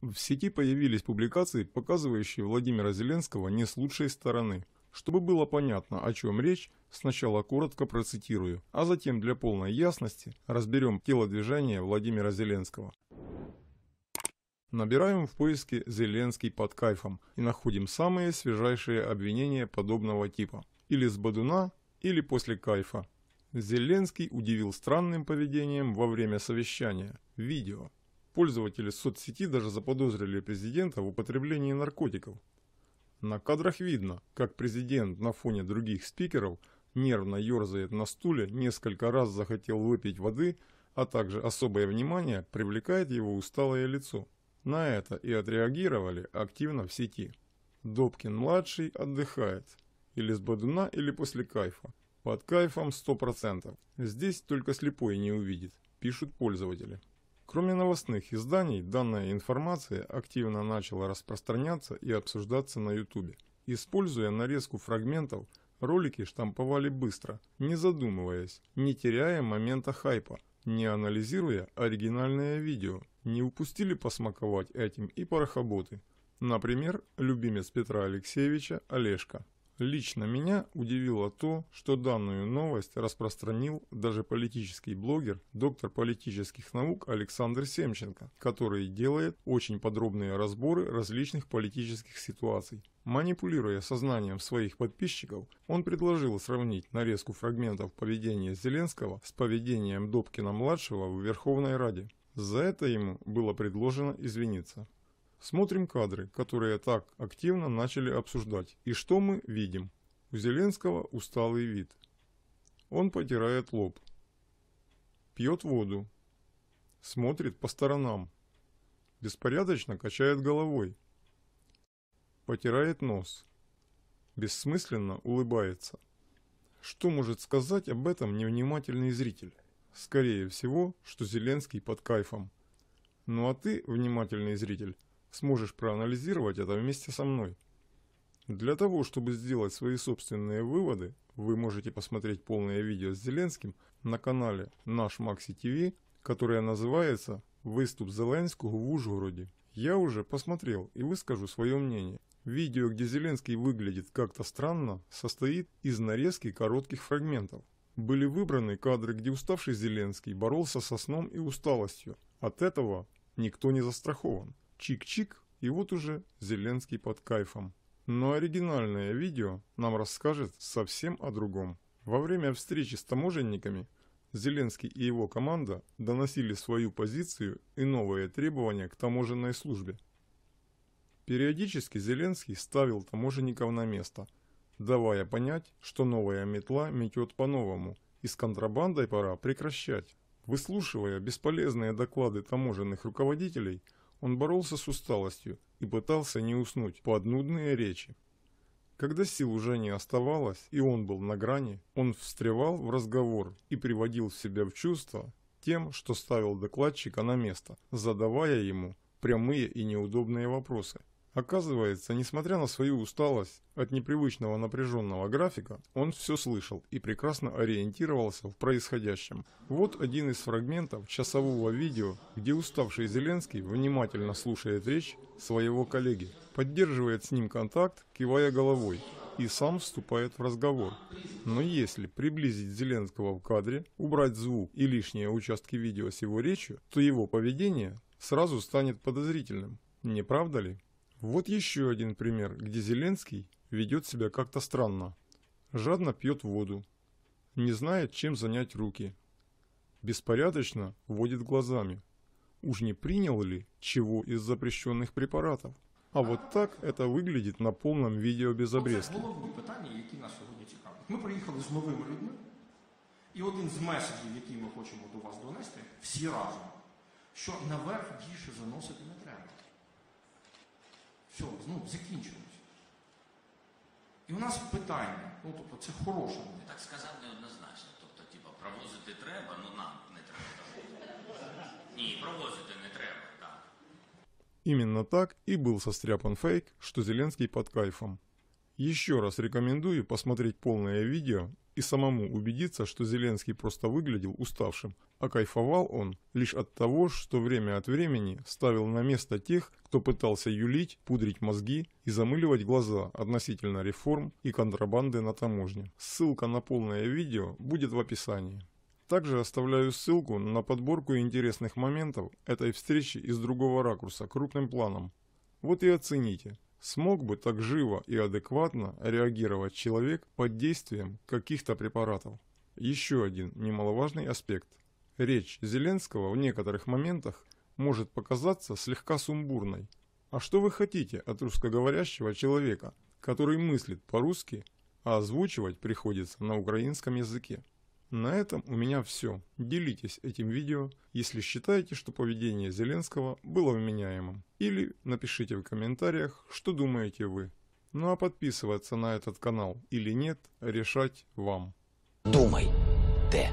В сети появились публикации, показывающие Владимира Зеленского не с лучшей стороны. Чтобы было понятно, о чем речь, сначала коротко процитирую, а затем для полной ясности разберем телодвижение Владимира Зеленского. Набираем в поиске «Зеленский под кайфом» и находим самые свежайшие обвинения подобного типа. Или с Бадуна, или после кайфа. Зеленский удивил странным поведением во время совещания. Видео. Пользователи соцсети даже заподозрили президента в употреблении наркотиков. На кадрах видно, как президент на фоне других спикеров нервно ерзает на стуле, несколько раз захотел выпить воды, а также особое внимание привлекает его усталое лицо. На это и отреагировали активно в сети. Добкин-младший отдыхает. Или с бодуна, или после кайфа. Под кайфом 100%. Здесь только слепой не увидит, пишут пользователи. Кроме новостных изданий, данная информация активно начала распространяться и обсуждаться на YouTube. Используя нарезку фрагментов, ролики штамповали быстро, не задумываясь, не теряя момента хайпа, не анализируя оригинальное видео, не упустили посмаковать этим и порохоботы. Например, любимец Петра Алексеевича Олежка. Лично меня удивило то, что данную новость распространил даже политический блогер, доктор политических наук Александр Семченко, который делает очень подробные разборы различных политических ситуаций. Манипулируя сознанием своих подписчиков, он предложил сравнить нарезку фрагментов поведения Зеленского с поведением Добкина-младшего в Верховной Раде. За это ему было предложено извиниться. Смотрим кадры, которые так активно начали обсуждать. И что мы видим? У Зеленского усталый вид. Он потирает лоб. Пьет воду. Смотрит по сторонам. Беспорядочно качает головой. Потирает нос. Бессмысленно улыбается. Что может сказать об этом невнимательный зритель? Скорее всего, что Зеленский под кайфом. Ну а ты, внимательный зритель, сможешь проанализировать это вместе со мной. Для того, чтобы сделать свои собственные выводы, вы можете посмотреть полное видео с Зеленским на канале «Наш Макси ТВ», которое называется «Выступ Зеленского в Ужгороде». Я уже посмотрел и выскажу свое мнение. Видео, где Зеленский выглядит как-то странно, состоит из нарезки коротких фрагментов. Были выбраны кадры, где уставший Зеленский боролся со сном и усталостью. От этого никто не застрахован. Чик-чик, и вот уже Зеленский под кайфом. Но оригинальное видео нам расскажет совсем о другом. Во время встречи с таможенниками Зеленский и его команда доносили свою позицию и новые требования к таможенной службе. Периодически Зеленский ставил таможенников на место, давая понять, что новая метла метет по-новому и с контрабандой пора прекращать. Выслушивая бесполезные доклады таможенных руководителей – он боролся с усталостью и пытался не уснуть под нудные речи. Когда сил уже не оставалось, и он был на грани, он встревал в разговор и приводил себя в чувство тем, что ставил докладчика на место, задавая ему прямые и неудобные вопросы, Оказывается, несмотря на свою усталость от непривычного напряженного графика, он все слышал и прекрасно ориентировался в происходящем. Вот один из фрагментов часового видео, где уставший Зеленский внимательно слушает речь своего коллеги, поддерживает с ним контакт, кивая головой, и сам вступает в разговор. Но если приблизить Зеленского в кадре, убрать звук и лишние участки видео с его речью, то его поведение сразу станет подозрительным. Не правда ли? Вот еще один пример, где Зеленский ведет себя как-то странно. Жадно пьет воду, не знает, чем занять руки. Беспорядочно водит глазами. Уж не принял ли чего из запрещенных препаратов? А вот так это выглядит на полном відео без обрізки. Це питання, які нас сьогодні цікавлять. Ми приїхали з новими людьми, і один з меседжів, який ми хочемо до вас донести, всі разом, що наверх більше заносити все, ну, закінчилось. І у нас питання, ну, тобто це хороше. Так сказав неоднозначно. Тобто, типу, провозити треба, ну нам не треба. Ні, провозити не треба, так. Именно так и был состряпан фейк, что Зеленский под кайфом. Еще раз рекомендую посмотреть полное видео и самому убедиться, что Зеленский просто выглядел уставшим, а кайфовал он лишь от того, что время от времени ставил на место тех, кто пытался юлить, пудрить мозги и замыливать глаза относительно реформ и контрабанды на таможне. Ссылка на полное видео будет в описании. Также оставляю ссылку на подборку интересных моментов этой встречи из другого ракурса крупным планом. Вот и оцените, Смог бы так живо и адекватно реагировать человек под действием каких-то препаратов. Еще один немаловажный аспект. Речь Зеленского в некоторых моментах может показаться слегка сумбурной. А что вы хотите от русскоговорящего человека, который мыслит по-русски, а озвучивать приходится на украинском языке? На этом у меня все. Делитесь этим видео, если считаете, что поведение Зеленского было вменяемым. Или напишите в комментариях, что думаете вы. Ну а подписываться на этот канал или нет, решать вам. Думай, Т.